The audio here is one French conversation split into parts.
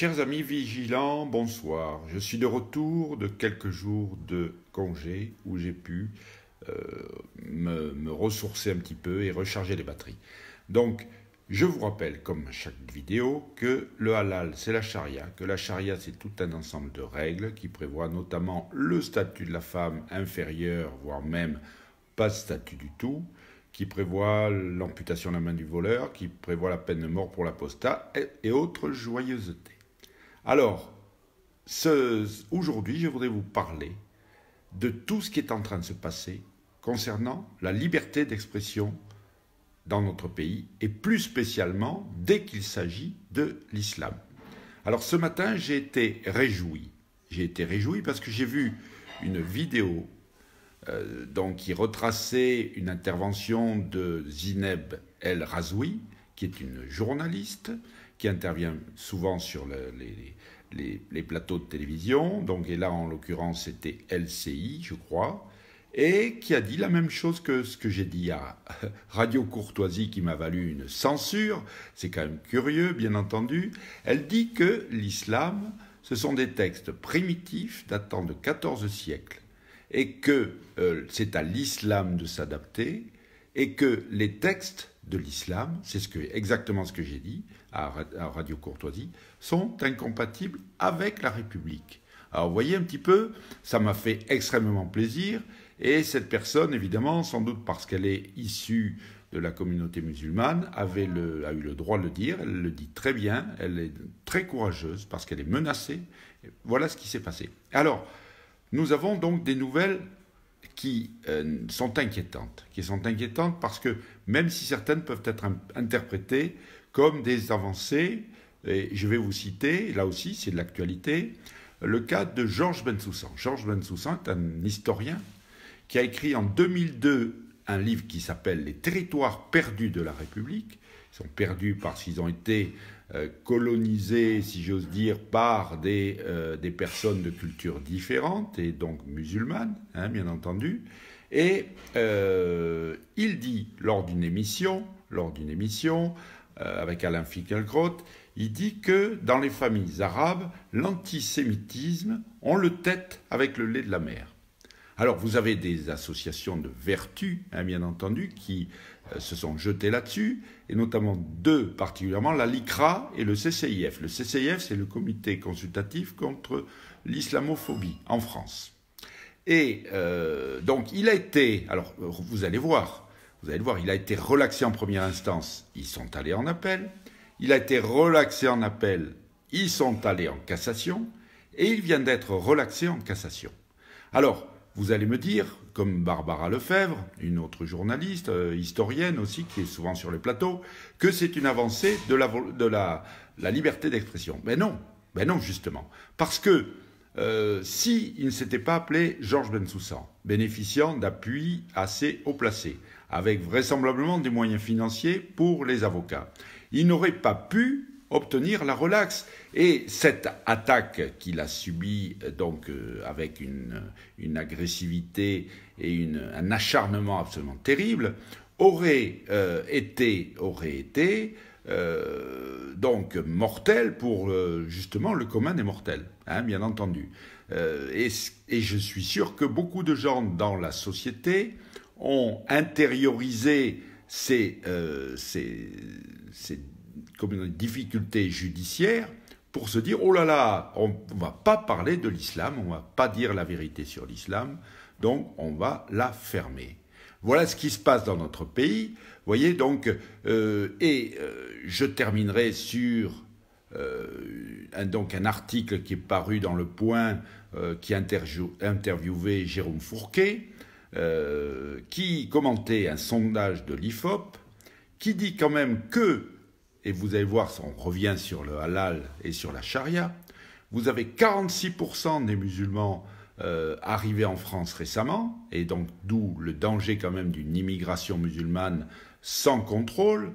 Chers amis vigilants, bonsoir. Je suis de retour de quelques jours de congé où j'ai pu euh, me, ressourcer un petit peu et recharger les batteries. Donc, je vous rappelle, comme chaque vidéo, que le halal, c'est la charia, que la charia, c'est tout un ensemble de règles qui prévoit notamment le statut de la femme inférieure, voire même pas de statut du tout, qui prévoit l'amputation de la main du voleur, qui prévoit la peine de mort pour l'apostat et autres joyeusetés. Alors, aujourd'hui, je voudrais vous parler de tout ce qui est en train de se passer concernant la liberté d'expression dans notre pays, et plus spécialement dès qu'il s'agit de l'islam. Alors ce matin, j'ai été réjoui. J'ai été réjoui parce que j'ai vu une vidéo euh, qui retraçait une intervention de Zineb El Razoui, qui est une journaliste, qui intervient souvent sur les, plateaux de télévision, donc et là en l'occurrence c'était LCI, je crois, et qui a dit la même chose que ce que j'ai dit à Radio Courtoisie qui m'a valu une censure, c'est quand même curieux bien entendu, elle dit que l'islam, ce sont des textes primitifs datant de 14 siècles, et que euh, c'est à l'islam de s'adapter, et que les textes de l'islam, c'est ce que, exactement ce que j'ai dit à, Radio Courtoisie, sont incompatibles avec la République. Alors vous voyez un petit peu, ça m'a fait extrêmement plaisir, et cette personne, évidemment, sans doute parce qu'elle est issue de la communauté musulmane, avait a eu le droit de le dire, elle le dit très bien, elle est très courageuse parce qu'elle est menacée. Voilà ce qui s'est passé. Alors, nous avons donc des nouvelles qui euh, sont inquiétantes, qui sont inquiétantes parce que même si certaines peuvent être interprétées comme des avancées, et je vais vous citer, là aussi c'est de l'actualité, le cas de Georges Bensoussan. Georges Bensoussan est un historien qui a écrit en 2002 un livre qui s'appelle Les territoires perdus de la République. Ils sont perdus parce qu'ils ont été euh, colonisés, si j'ose dire, par euh, des, personnes de cultures différentes et donc musulmanes, hein, bien entendu. Et euh, il dit lors d'une émission, lors d'une émission avec Alain Finkielkraut, il dit que dans les familles arabes, l'antisémitisme, on le tête avec le lait de la mer. Alors vous avez des associations de vertu, hein, bien entendu, qui euh, se sont jetées là-dessus, et notamment deux particulièrement, la LICRA et le CCIF. Le CCIF, c'est le Comité consultatif contre l'islamophobie en France. Et euh, donc il a été, alors vous allez voir, vous allez voir, il a été relaxé en première instance, ils sont allés en appel, il a été relaxé en appel, ils sont allés en cassation, et il vient d'être relaxé en cassation. Alors, vous allez me dire, comme Barbara Lefebvre, une autre journaliste, euh, historienne aussi, qui est souvent sur les plateaux, que c'est une avancée de la, liberté d'expression. Mais ben non, mais ben non, justement. Parce que euh, s'il ne s'était pas appelé Georges Bensoussan, bénéficiant d'appuis assez haut placé, avec vraisemblablement des moyens financiers pour les avocats, il n'aurait pas pu obtenir la relaxe. Et cette attaque qu'il a subie donc euh, avec une, une, agressivité et une, un acharnement absolument terrible aurait euh, été aurait été euh, donc mortelle pour justement le commun des mortels, hein, bien entendu. Et, et, je suis sûr que beaucoup de gens dans la société ont intériorisé ces, ces, ces comme une difficulté judiciaire pour se dire oh là là, on ne va pas parler de l'islam, on ne va pas dire la vérité sur l'islam, donc on va la fermer. Voilà ce qui se passe dans notre pays. Voyez donc, euh, et euh, je terminerai sur euh, un, donc un article qui est paru dans Le Point, qui interviewait Jérôme Fourquet, qui commentait un sondage de l'IFOP, qui dit quand même que et vous allez voir, on revient sur le halal et sur la charia, vous avez 46% des musulmans euh, arrivés en France récemment, et donc d'où le danger quand même d'une immigration musulmane sans contrôle,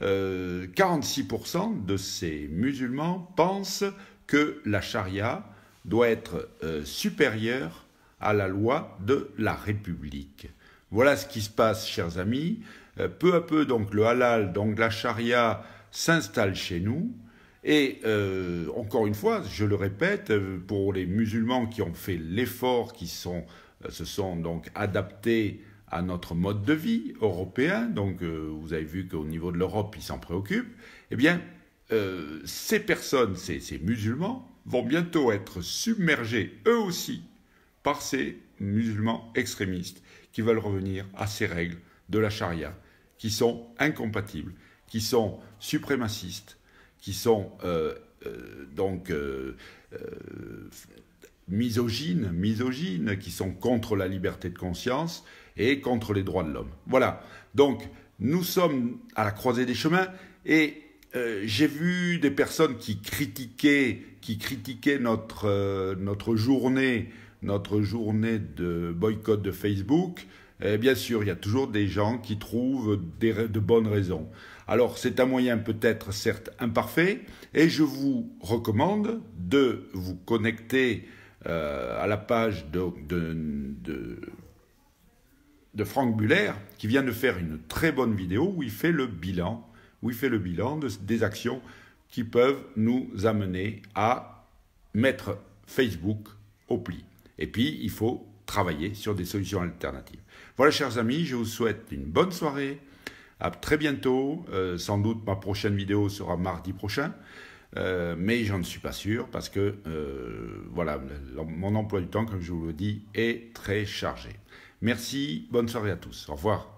euh, 46% de ces musulmans pensent que la charia doit être euh, supérieure à la loi de la République. Voilà ce qui se passe, chers amis. Euh, peu à peu, donc, le halal, donc la charia, s'installent chez nous. Et euh, encore une fois, je le répète, euh, pour les musulmans qui ont fait l'effort, qui euh, se sont donc adaptés à notre mode de vie européen, donc vous avez vu qu'au niveau de l'Europe, ils s'en préoccupent, eh bien, ces personnes, ces, musulmans, vont bientôt être submergés, eux aussi, par ces musulmans extrémistes qui veulent revenir à ces règles de la charia, qui sont incompatibles qui sont suprémacistes, qui sont euh, euh, donc euh, misogynes, misogynes, qui sont contre la liberté de conscience et contre les droits de l'homme. Voilà. Donc, nous sommes à la croisée des chemins et j'ai vu des personnes qui critiquaient, qui critiquaient notre, notre journée, notre journée de boycott de Facebook, eh bien sûr, il y a toujours des gens qui trouvent de bonnes raisons. Alors c'est un moyen peut-être certes imparfait, et je vous recommande de vous connecter euh, à la page de, de, Franck Buller, qui vient de faire une très bonne vidéo où il fait le bilan, où il fait le bilan des actions qui peuvent nous amener à mettre Facebook au pli. Et puis, il faut travailler sur des solutions alternatives. Voilà, chers amis, je vous souhaite une bonne soirée. À très bientôt. Euh, sans doute, ma prochaine vidéo sera mardi prochain. Euh, mais j'en suis pas sûr parce que euh, voilà, mon emploi du temps, comme je vous le dis, est très chargé. Merci, bonne soirée à tous. Au revoir.